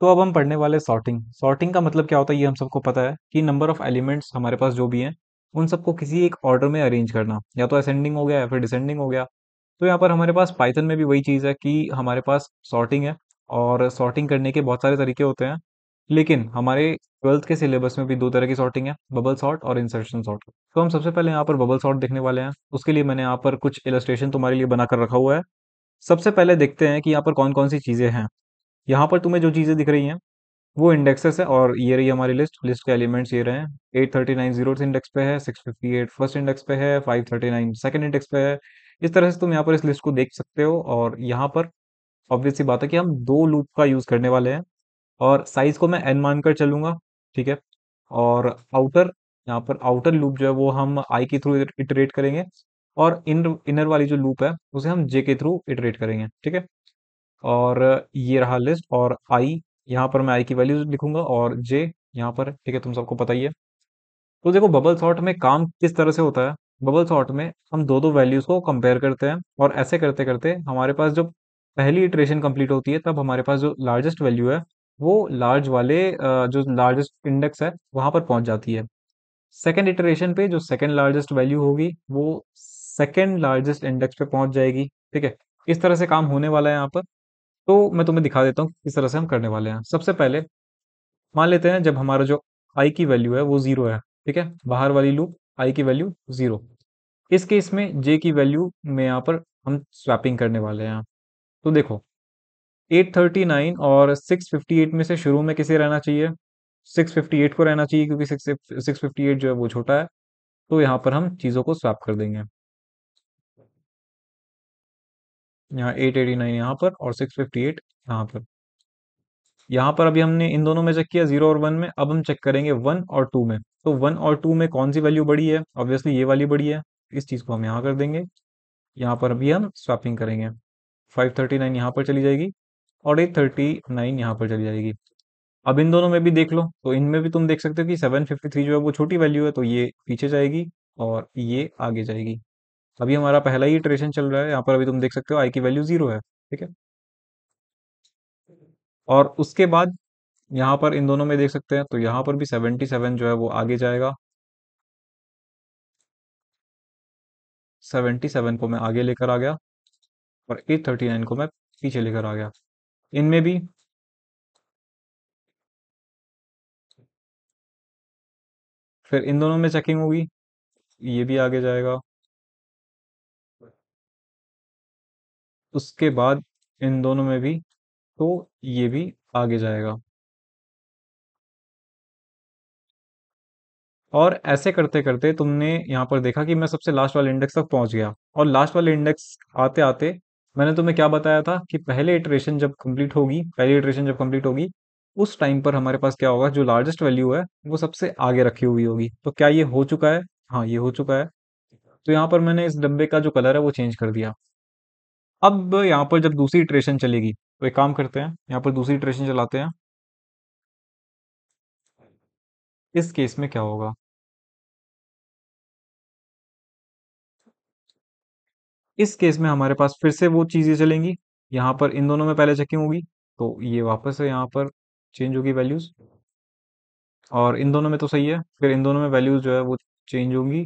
तो अब हम पढ़ने वाले सॉर्टिंग सॉर्टिंग का मतलब क्या होता है ये हम सबको पता है कि नंबर ऑफ एलिमेंट्स हमारे पास जो भी हैं उन सबको किसी एक ऑर्डर में अरेंज करना या तो असेंडिंग हो गया या फिर डिसेंडिंग हो गया तो यहाँ पर हमारे पास पाइथन में भी वही चीज़ है कि हमारे पास सॉर्टिंग है और सॉर्टिंग करने के बहुत सारे तरीके होते हैं लेकिन हमारे ट्वेल्थ के सिलेबस में भी दो तरह की सॉर्टिंग है बबल सॉर्ट और इंसर्शन सॉर्ट तो हम सबसे पहले यहाँ पर बबल सॉर्ट देखने वाले हैं उसके लिए मैंने यहाँ पर कुछ इलस्ट्रेशन तुम्हारे लिए बनाकर रखा हुआ है सबसे पहले देखते हैं कि यहाँ पर कौन कौन सी चीज़ें हैं यहाँ पर तुम्हें जो चीज़ें दिख रही हैं वो इंडेक्सेस है और ये रही हमारी लिस्ट लिस्ट के एलिमेंट्स ये रहे हैं eight thirty nine zero index पे है six fifty eight first index पे है five thirty nine second index पे है इस तरह से तुम यहाँ पर इस लिस्ट को देख सकते हो और यहाँ पर ऑब्वियसली बात है कि हम दो लूप का यूज़ करने वाले हैं और साइज़ को मैं एन मानकर चलूंगा ठीक है और आउटर यहाँ पर आउटर लूप जो है वो हम आई के थ्रू इटरेट करेंगे और इन इनर वाली जो लूप है उसे हम जे के थ्रू इटरेट करेंगे ठीक है और ये रहा लिस्ट और आई यहाँ पर मैं आई की वैल्यूज लिखूंगा और जे यहाँ पर ठीक है तुम सबको पता ही है तो देखो बबल शॉर्ट में काम किस तरह से होता है बबल शॉर्ट में हम दो दो वैल्यूज को कंपेयर करते हैं और ऐसे करते करते हमारे पास जो पहली इटरेशन कंप्लीट होती है तब हमारे पास जो लार्जेस्ट वैल्यू है वो लार्ज वाले जो लार्जेस्ट इंडेक्स है वहां पर पहुंच जाती है सेकेंड इटरेशन पे जो सेकेंड लार्जेस्ट वैल्यू होगी वो सेकेंड लार्जेस्ट इंडेक्स पे पहुंच जाएगी ठीक है इस तरह से काम होने वाला है यहाँ पर तो मैं तुम्हें दिखा देता हूँ किस तरह से हम करने वाले हैं सबसे पहले मान लेते हैं जब हमारा जो आई की वैल्यू है वो जीरो है ठीक है बाहर वाली लूप आई की वैल्यू जीरो इस केस में जे की वैल्यू में यहाँ पर हम स्वैपिंग करने वाले हैं तो देखो 839 और 658 में से शुरू में किसे रहना चाहिए 658 को रहना चाहिए क्योंकि 658 जो है वो छोटा है तो यहाँ पर हम चीज़ों को स्वैप कर देंगे यहाँ एट एटी नाइन यहाँ पर और सिक्स फिफ्टी एट यहाँ पर यहाँ पर अभी हमने इन दोनों में चेक किया जीरो और वन में अब हम चेक करेंगे वन और टू में तो वन और टू में कौन सी वैल्यू बड़ी है ऑब्वियसली ये वाली बड़ी है इस चीज़ को हम यहाँ कर देंगे यहाँ पर अभी हम स्वैपिंग करेंगे फाइव थर्टी नाइन यहाँ पर चली जाएगी और एट थर्टी नाइन यहाँ पर चली जाएगी अब इन दोनों में भी देख लो तो इनमें भी तुम देख सकते हो कि सेवन फिफ्टी थ्री जो है वो छोटी वैल्यू है तो ये पीछे जाएगी और ये आगे जाएगी अभी हमारा पहला ही ट्रेशन चल रहा है यहाँ पर अभी तुम देख सकते हो आई की वैल्यू जीरो है ठीक है और उसके बाद यहाँ पर इन दोनों में देख सकते हैं तो यहाँ पर भी सेवेंटी सेवन जो है वो आगे जाएगा सेवेंटी सेवन को मैं आगे लेकर आ गया और एट थर्टी नाइन को मैं पीछे लेकर आ गया इनमें भी फिर इन दोनों में चेकिंग होगी ये भी आगे जाएगा उसके बाद इन दोनों में भी तो ये भी आगे जाएगा और ऐसे करते करते तुमने यहाँ पर देखा कि मैं सबसे लास्ट वाले इंडेक्स तक पहुंच गया और लास्ट वाले इंडेक्स आते आते मैंने तुम्हें क्या बताया था कि पहले इटरेशन जब कंप्लीट होगी पहली इटरेशन जब कंप्लीट होगी उस टाइम पर हमारे पास क्या होगा जो लार्जेस्ट वैल्यू है वो सबसे आगे रखी हुई होगी तो क्या ये हो चुका है हाँ ये हो चुका है तो यहाँ पर मैंने इस डब्बे का जो कलर है वो चेंज कर दिया अब यहाँ पर जब दूसरी इटरेशन चलेगी तो एक काम करते हैं यहाँ पर दूसरी इटरेशन चलाते हैं इस केस में क्या होगा इस केस में हमारे पास फिर से वो चीज़ें चलेंगी यहाँ पर इन दोनों में पहले चेकिंग होगी तो ये वापस से यहाँ पर चेंज होगी वैल्यूज़ और इन दोनों में तो सही है फिर इन दोनों में वैल्यूज़ जो है वो चेंज होंगी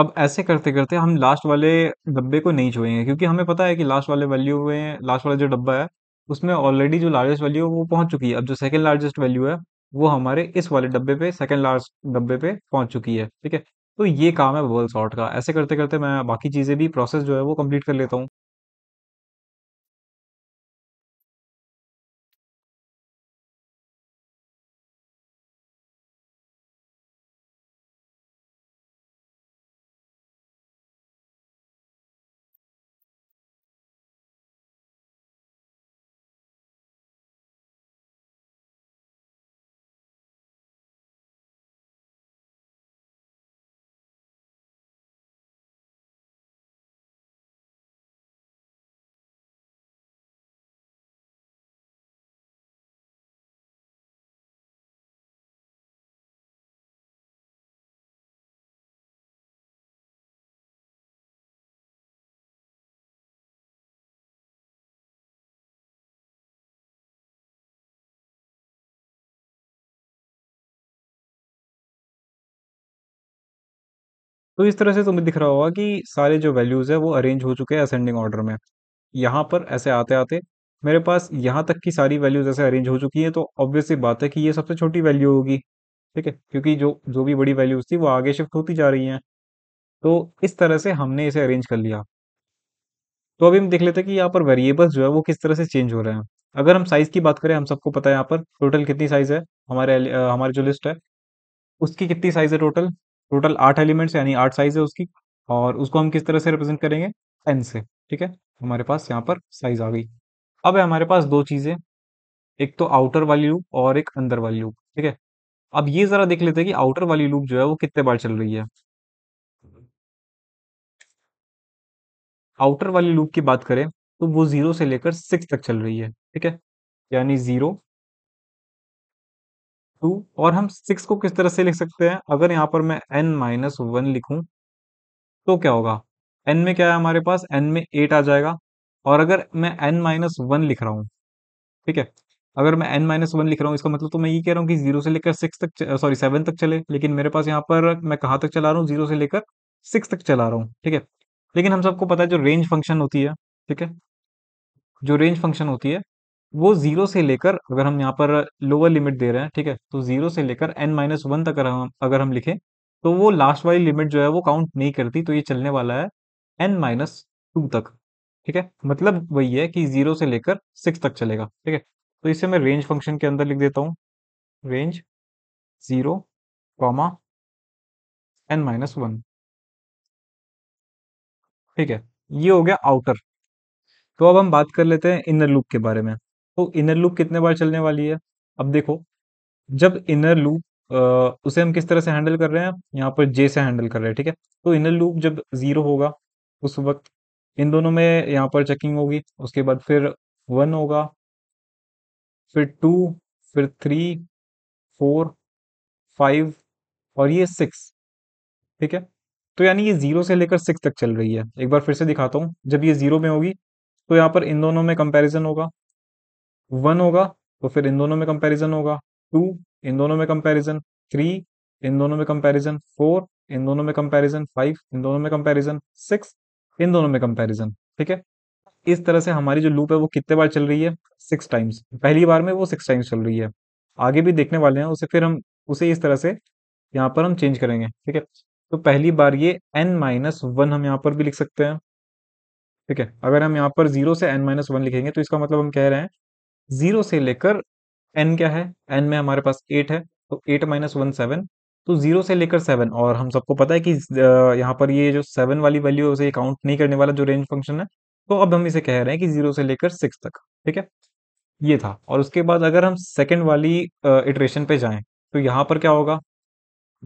अब ऐसे करते करते हम लास्ट वाले डब्बे को नहीं छुएंगे क्योंकि हमें पता है कि लास्ट वाले वैल्यू में लास्ट वाला जो डब्बा है उसमें ऑलरेडी जो लार्जेस्ट वैल्यू है वो पहुंच चुकी है अब जो सेकंड लार्जेस्ट वैल्यू है वो हमारे इस वाले डब्बे पे सेकंड लार्जेस्ट डब्बे पे पहुंच चुकी है ठीक है तो ये काम है बबल सॉर्ट का ऐसे करते करते मैं बाकी चीज़ें भी प्रोसेस जो है वो कंप्लीट कर लेता हूँ तो इस तरह से तुम्हें दिख रहा होगा कि सारे जो वैल्यूज़ है वो अरेंज हो चुके हैं असेंडिंग ऑर्डर में यहाँ पर ऐसे आते आते मेरे पास यहाँ तक की सारी वैल्यूज ऐसे अरेंज हो चुकी हैं तो ऑब्वियसली बात है कि ये सबसे छोटी वैल्यू होगी ठीक है क्योंकि जो जो भी बड़ी वैल्यूज थी वो आगे शिफ्ट होती जा रही हैं तो इस तरह से हमने इसे अरेंज कर लिया तो अभी हम देख लेते हैं कि यहाँ पर वेरिएबल्स जो है वो किस तरह से चेंज हो रहे हैं अगर हम साइज़ की बात करें हम सबको पता है यहाँ पर टोटल कितनी साइज़ है हमारे हमारी जो लिस्ट है उसकी कितनी साइज़ है टोटल टोटल आठ एलिमेंट्स यानी आठ साइज है उसकी और उसको हम किस तरह से रिप्रेजेंट करेंगे एन से ठीक है हमारे पास यहाँ पर साइज आ गई अब है हमारे पास दो चीज़ें एक तो आउटर वाली लूप और एक अंदर वाली लूप ठीक है अब ये ज़रा देख लेते हैं कि आउटर वाली लूप जो है वो कितने बार चल रही है आउटर वाली लूप की बात करें तो वो जीरो से लेकर सिक्स तक चल रही है ठीक है यानी जीरो टू और हम सिक्स को किस तरह से लिख सकते हैं अगर यहाँ पर मैं एन माइनस वन लिखूँ तो क्या होगा एन में क्या है हमारे पास एन में एट आ जाएगा और अगर मैं एन माइनस वन लिख रहा हूँ ठीक है अगर मैं एन माइनस वन लिख रहा हूँ इसका मतलब तो मैं ये कह रहा हूँ कि जीरो से लेकर सिक्स तक सॉरी सेवन तक चले लेकिन मेरे पास यहाँ पर मैं कहाँ तक चला रहा हूँ जीरो से लेकर सिक्स तक चला रहा हूँ ठीक है लेकिन हम सबको पता है जो रेंज फंक्शन होती है ठीक है जो रेंज फंक्शन होती है वो जीरो से लेकर अगर हम यहाँ पर लोअर लिमिट दे रहे हैं ठीक है तो जीरो से लेकर एन माइनस वन तक अगर हम अगर हम लिखें तो वो लास्ट वाली लिमिट जो है वो काउंट नहीं करती तो ये चलने वाला है एन माइनस टू तक ठीक है मतलब वही है कि जीरो से लेकर सिक्स तक चलेगा ठीक है तो इसे मैं रेंज फंक्शन के अंदर लिख देता हूँ range zero comma N minus one ठीक है ये हो गया आउटर तो अब हम बात कर लेते हैं इनर लूप के बारे में तो इनर लूप कितने बार चलने वाली है अब देखो जब इनर लूप उसे हम किस तरह से हैंडल कर रहे हैं यहाँ पर जे से हैंडल कर रहे हैं ठीक है तो इनर लूप जब जीरो होगा उस वक्त इन दोनों में यहाँ पर चेकिंग होगी उसके बाद फिर वन होगा फिर टू फिर थ्री फोर फाइव और ये सिक्स ठीक है तो यानी ये जीरो से लेकर सिक्स तक चल रही है एक बार फिर से दिखाता हूँ जब ये जीरो में होगी तो यहाँ पर इन दोनों में कंपैरिजन होगा वन होगा तो फिर इन दोनों में कंपैरिजन होगा टू इन दोनों में कंपैरिजन थ्री इन दोनों में कंपैरिजन फोर इन दोनों में कंपैरिजन फाइव इन दोनों में कंपैरिजन सिक्स इन दोनों में कंपैरिजन ठीक है इस तरह से हमारी जो लूप है वो कितने बार चल रही है सिक्स टाइम्स पहली बार में वो सिक्स टाइम्स चल रही है आगे भी देखने वाले हैं उसे फिर हम उसे इस तरह से यहाँ पर हम चेंज करेंगे ठीक है तो पहली बार ये एन माइनस वन हम यहाँ पर भी लिख सकते हैं ठीक है अगर हम यहाँ पर जीरो से एन माइनस वन लिखेंगे तो इसका मतलब हम कह रहे हैं जीरो से लेकर एन क्या है एन में हमारे पास एट है तो एट माइनस वन सेवन तो जीरो से लेकर सेवन और हम सबको पता है कि यहाँ पर ये जो सेवन वाली वैल्यू है उसे काउंट नहीं करने वाला जो रेंज फंक्शन है तो अब हम इसे कह रहे हैं कि जीरो से लेकर सिक्स तक ठीक है ये था और उसके बाद अगर हम सेकेंड वाली इटरेशन पे जाएं तो यहाँ पर क्या होगा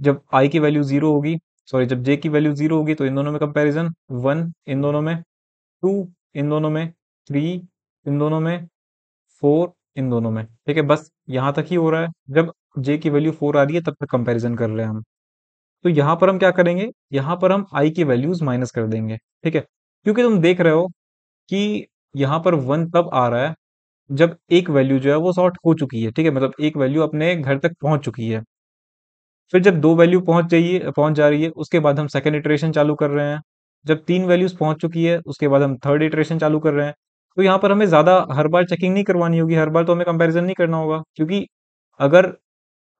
जब आई की वैल्यू जीरो होगी सॉरी जब जे की वैल्यू जीरो होगी तो इन दोनों में कंपेरिजन वन इन दोनों में टू इन दोनों में थ्री इन दोनों में फोर इन दोनों में ठीक है बस यहां तक ही हो रहा है जब जे की वैल्यू फोर आ रही है तब तक कंपेरिजन कर रहे हैं हम तो यहां पर हम क्या करेंगे यहां पर हम आई की वैल्यूज माइनस कर देंगे ठीक है क्योंकि तुम देख रहे हो कि यहां पर वन तब आ रहा है जब एक वैल्यू जो है वो शॉर्ट हो चुकी है ठीक है मतलब एक वैल्यू अपने घर तक पहुंच चुकी है फिर जब दो वैल्यू पहुंच जाइए पहुंच जा रही है उसके बाद हम सेकेंड इटरेशन चालू कर रहे हैं जब तीन वैल्यूज पहुंच चुकी है उसके बाद हम थर्ड इटरेशन चालू कर रहे हैं तो यहाँ पर हमें ज़्यादा हर बार चेकिंग नहीं करवानी होगी हर बार तो हमें कंपेरिजन नहीं करना होगा क्योंकि अगर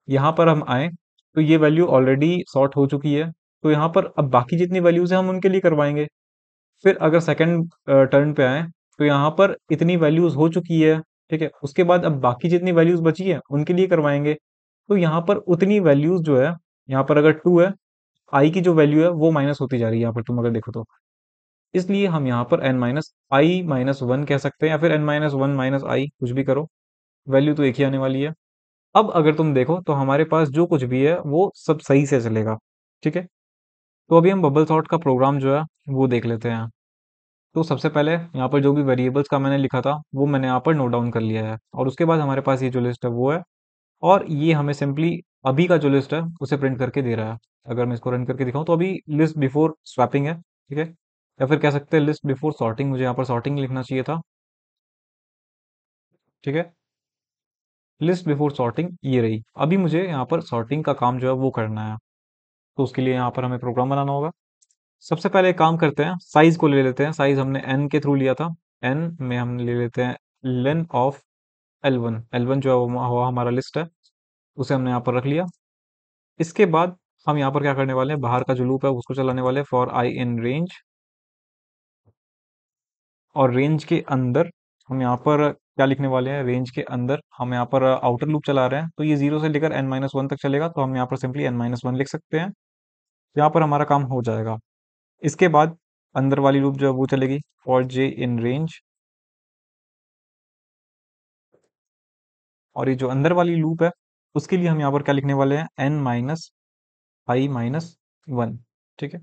यहाँ पर हम आए तो ये वैल्यू ऑलरेडी सॉर्ट हो चुकी है तो यहाँ पर अब बाकी जितनी वैल्यूज़ हैं हम उनके लिए करवाएंगे फिर अगर सेकेंड टर्न पे आए तो यहाँ पर इतनी वैल्यूज़ हो चुकी है ठीक है उसके बाद अब बाकी जितनी वैल्यूज़ बची है उनके लिए करवाएंगे तो यहाँ पर उतनी वैल्यूज़ जो है यहाँ पर अगर टू है आई की जो वैल्यू है वो माइनस होती जा रही है यहाँ पर तुम अगर देखो तो इसलिए हम यहाँ पर N minus I minus one कह सकते हैं या फिर N minus one minus I कुछ भी करो वैल्यू तो एक ही आने वाली है अब अगर तुम देखो तो हमारे पास जो कुछ भी है वो सब सही से चलेगा ठीक है तो अभी हम बबल सॉर्ट का प्रोग्राम जो है वो देख लेते हैं तो सबसे पहले यहाँ पर जो भी वेरिएबल्स का मैंने लिखा था वो मैंने यहाँ पर नोट डाउन कर लिया है और उसके बाद हमारे पास ये जो लिस्ट है वो है और ये हमें सिंपली अभी का जो लिस्ट है उसे प्रिंट करके दे रहा है अगर मैं इसको रन करके दिखाऊँ तो अभी लिस्ट बिफोर स्वैपिंग है ठीक है या फिर कह सकते हैं लिस्ट बिफोर सॉर्टिंग मुझे यहाँ पर सॉर्टिंग लिखना चाहिए था ठीक है लिस्ट बिफोर सॉर्टिंग ये रही अभी मुझे यहाँ पर सॉर्टिंग का काम जो है वो करना है तो उसके लिए यहाँ पर हमें प्रोग्राम बनाना होगा सबसे पहले एक काम करते हैं साइज को ले लेते हैं साइज हमने एन के थ्रू लिया था एन में हम ले लेते हैं len of L one L one जो है वो हमारा लिस्ट है उसे हमने यहाँ पर रख लिया इसके बाद हम यहाँ पर क्या करने वाले हैं बाहर का जो लूप है उसको चलाने वाले फॉर आई इन रेंज और रेंज के अंदर हम यहाँ पर क्या लिखने वाले हैं रेंज के अंदर हम यहाँ पर आउटर लूप चला रहे हैं तो ये जीरो से लेकर एन माइनस वन तक चलेगा तो हम यहाँ पर सिंपली एन माइनस वन लिख सकते हैं यहाँ पर हमारा काम हो जाएगा इसके बाद अंदर वाली लूप जो है वो चलेगी फॉर जे इन रेंज और ये जो अंदर वाली लूप है उसके लिए हम यहाँ पर क्या लिखने वाले हैं N minus I minus one ठीक है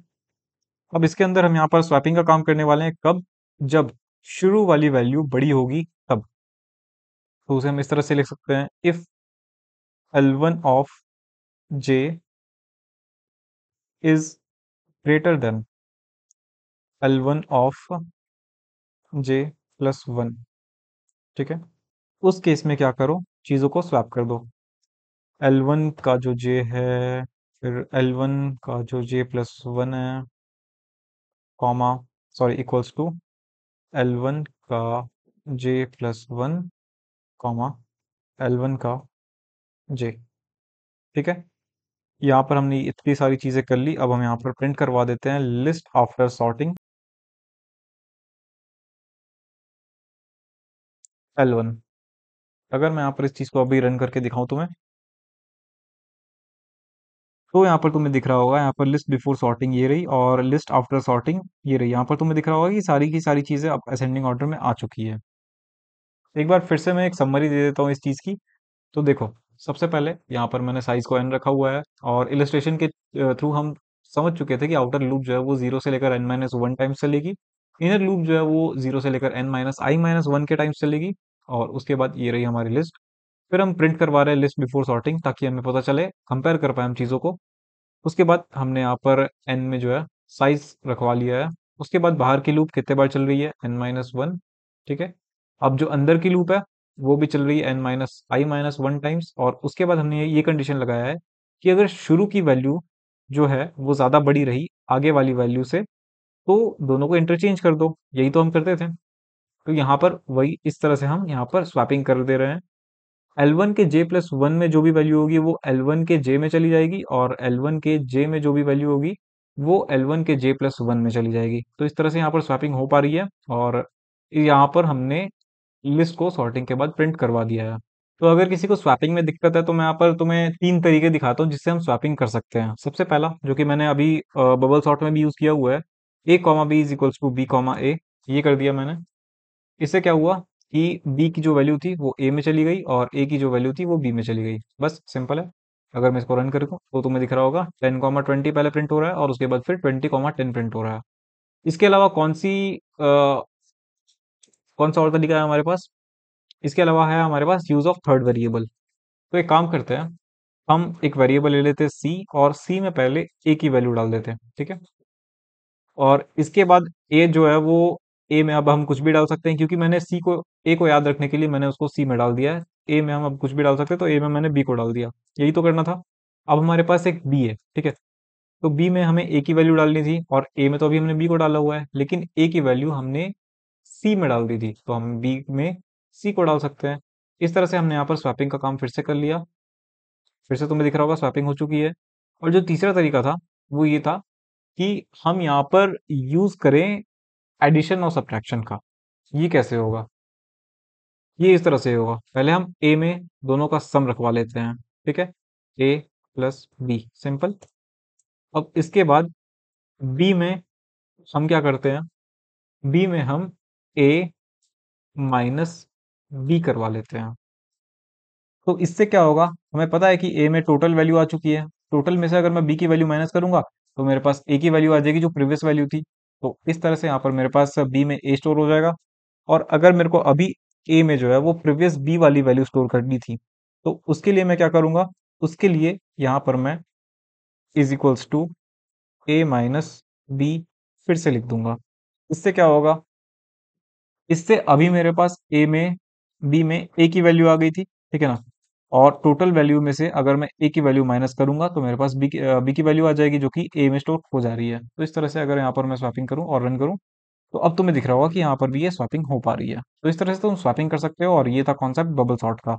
अब इसके अंदर हम यहाँ पर स्वैपिंग का काम करने वाले हैं कब जब शुरू वाली वैल्यू बड़ी होगी तब तो उसे हम इस तरह से लिख सकते हैं if L one of J is greater than L one of J plus one ठीक है उस केस में क्या करो चीज़ों को स्वैप कर दो एल वन का जो जे है फिर एल वन का जो जे प्लस वन है comma sorry equals to L one का J plus one comma L one का जे ठीक है यहाँ पर हमने इतनी सारी चीज़ें कर ली अब हम यहाँ पर प्रिंट करवा देते हैं list after sorting L one अगर मैं यहाँ पर इस चीज़ को अभी रन करके दिखाऊं तुम्हें तो यहाँ पर तुम्हें दिख रहा होगा यहाँ पर लिस्ट बिफोर सॉर्टिंग ये रही और लिस्ट आफ्टर सॉर्टिंग ये रही यहाँ पर तुम्हें दिख रहा होगा कि सारी की सारी चीज़ें अब असेंडिंग ऑर्डर में आ चुकी है एक बार फिर से मैं एक सम्मरी दे देता हूँ इस चीज़ की तो देखो सबसे पहले यहाँ पर मैंने साइज को एन रखा हुआ है और इलस्ट्रेशन के थ्रू हम समझ चुके थे कि आउटर लूप जो है वो जीरो से लेकर एन माइनस वन टाइम्स चलेगी इनर लूप जो है वो जीरो से लेकर N minus I minus one के टाइम्स चलेगी और उसके बाद ये रही हमारी लिस्ट फिर हम प्रिंट करवा रहे हैं लिस्ट बिफोर सॉर्टिंग ताकि हमें पता चले कंपेयर कर पाए हम चीज़ों को उसके बाद हमने यहाँ पर एन में जो है साइज रखवा लिया है उसके बाद बाहर की लूप कितने बार चल रही है एन माइनस वन ठीक है अब जो अंदर की लूप है वो भी चल रही है N minus I minus one times और उसके बाद हमने ये कंडीशन लगाया है कि अगर शुरू की वैल्यू जो है वो ज़्यादा बड़ी रही आगे वाली वैल्यू से तो दोनों को इंटरचेंज कर दो यही तो हम करते थे तो यहाँ पर वही इस तरह से हम यहाँ पर स्वैपिंग कर दे रहे हैं L1 के J प्लस वन में जो भी वैल्यू होगी वो L1 के J में चली जाएगी और L1 के J में जो भी वैल्यू होगी वो L1 के J प्लस वन में चली जाएगी तो इस तरह से यहाँ पर स्वैपिंग हो पा रही है और यहाँ पर हमने लिस्ट को सॉर्टिंग के बाद प्रिंट करवा दिया है तो अगर किसी को स्वैपिंग में दिक्कत है तो मैं यहाँ पर तुम्हें तीन तरीके दिखाता हूँ जिससे हम स्वैपिंग कर सकते हैं सबसे पहला जो कि मैंने अभी बबल सॉर्ट में भी यूज़ किया हुआ है A comma B is equals to B comma A ये कर दिया मैंने इससे क्या हुआ कि बी की जो वैल्यू थी वो ए में चली गई और ए की जो वैल्यू थी वो बी में चली गई बस सिंपल है अगर मैं इसको रन करूँ तो तुम्हें दिख रहा होगा टेन कॉमा ट्वेंटी पहले प्रिंट हो रहा है और उसके बाद फिर ट्वेंटी कॉमा टेन प्रिंट हो रहा है इसके अलावा कौन सी आ, कौन सा और तरीका है हमारे पास इसके अलावा है हमारे पास यूज ऑफ थर्ड वेरिएबल तो एक काम करते हैं हम एक वेरिएबल ले लेते हैं सी और सी में पहले ए की वैल्यू डाल देते हैं ठीक है और इसके बाद ए जो है वो ए में अब हम कुछ भी डाल सकते हैं क्योंकि मैंने सी को ए को याद रखने के लिए मैंने उसको सी में डाल दिया है ए में हम अब कुछ भी डाल सकते हैं तो ए में मैंने बी को डाल दिया यही तो करना था अब हमारे पास एक बी है ठीक है तो बी में हमें ए की वैल्यू डालनी थी और ए में तो अभी हमने बी को डाला हुआ है लेकिन ए की वैल्यू हमने सी में डाल दी थी तो हम बी में सी को डाल सकते हैं इस तरह से हमने यहाँ पर स्वैपिंग का काम फिर से कर लिया फिर से तुम्हें दिख रहा होगा स्वैपिंग हो चुकी है और जो तीसरा तरीका था वो ये था कि हम यहाँ पर यूज़ करें एडिशन और सब्ट्रैक्शन का ये कैसे होगा ये इस तरह से होगा पहले हम ए में दोनों का सम रखवा लेते हैं ठीक है ए प्लस बी सिंपल अब इसके बाद बी में हम क्या करते हैं बी में हम ए माइनस बी करवा लेते हैं तो इससे क्या होगा हमें पता है कि ए में टोटल वैल्यू आ चुकी है टोटल में से अगर मैं बी की वैल्यू माइनस करूंगा तो मेरे पास ए की वैल्यू आ जाएगी जो प्रीवियस वैल्यू थी तो इस तरह से यहाँ पर मेरे पास बी में ए स्टोर हो जाएगा और अगर मेरे को अभी ए में जो है वो प्रीवियस बी वाली वैल्यू स्टोर करनी थी तो उसके लिए मैं क्या करूँगा उसके लिए यहाँ पर मैं is equals to A minus B फिर से लिख दूंगा इससे क्या होगा इससे अभी मेरे पास ए में बी में ए की वैल्यू आ गई थी ठीक है ना और टोटल वैल्यू में से अगर मैं ए की वैल्यू माइनस करूंगा तो मेरे पास बी की बी की वैल्यू आ जाएगी जो कि ए में स्टोर हो जा रही है तो इस तरह से अगर यहाँ पर मैं स्वैपिंग करूँ और रन करूँ तो अब तुम्हें तो दिख रहा होगा कि यहाँ पर भी ये स्वैपिंग हो पा रही है तो इस तरह से तुम स्वैपिंग कर सकते हो और ये था कॉन्सेप्ट बबल शॉर्ट का